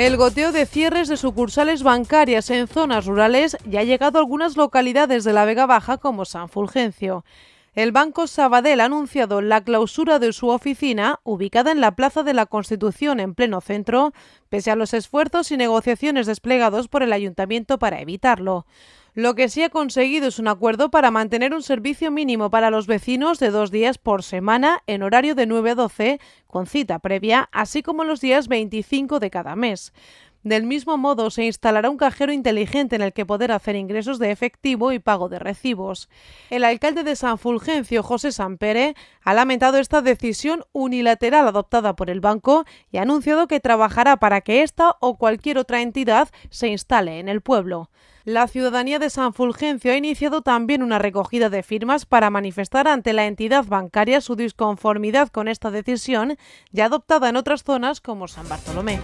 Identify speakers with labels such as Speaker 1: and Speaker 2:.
Speaker 1: El goteo de cierres de sucursales bancarias en zonas rurales ya ha llegado a algunas localidades de la Vega Baja como San Fulgencio. El Banco Sabadell ha anunciado la clausura de su oficina, ubicada en la Plaza de la Constitución en pleno centro, pese a los esfuerzos y negociaciones desplegados por el ayuntamiento para evitarlo. Lo que sí ha conseguido es un acuerdo para mantener un servicio mínimo para los vecinos de dos días por semana en horario de 9 a 12, con cita previa, así como los días 25 de cada mes. Del mismo modo, se instalará un cajero inteligente en el que poder hacer ingresos de efectivo y pago de recibos. El alcalde de San Fulgencio, José Sampere, ha lamentado esta decisión unilateral adoptada por el banco y ha anunciado que trabajará para que esta o cualquier otra entidad se instale en el pueblo. La ciudadanía de San Fulgencio ha iniciado también una recogida de firmas para manifestar ante la entidad bancaria su disconformidad con esta decisión, ya adoptada en otras zonas como San Bartolomé.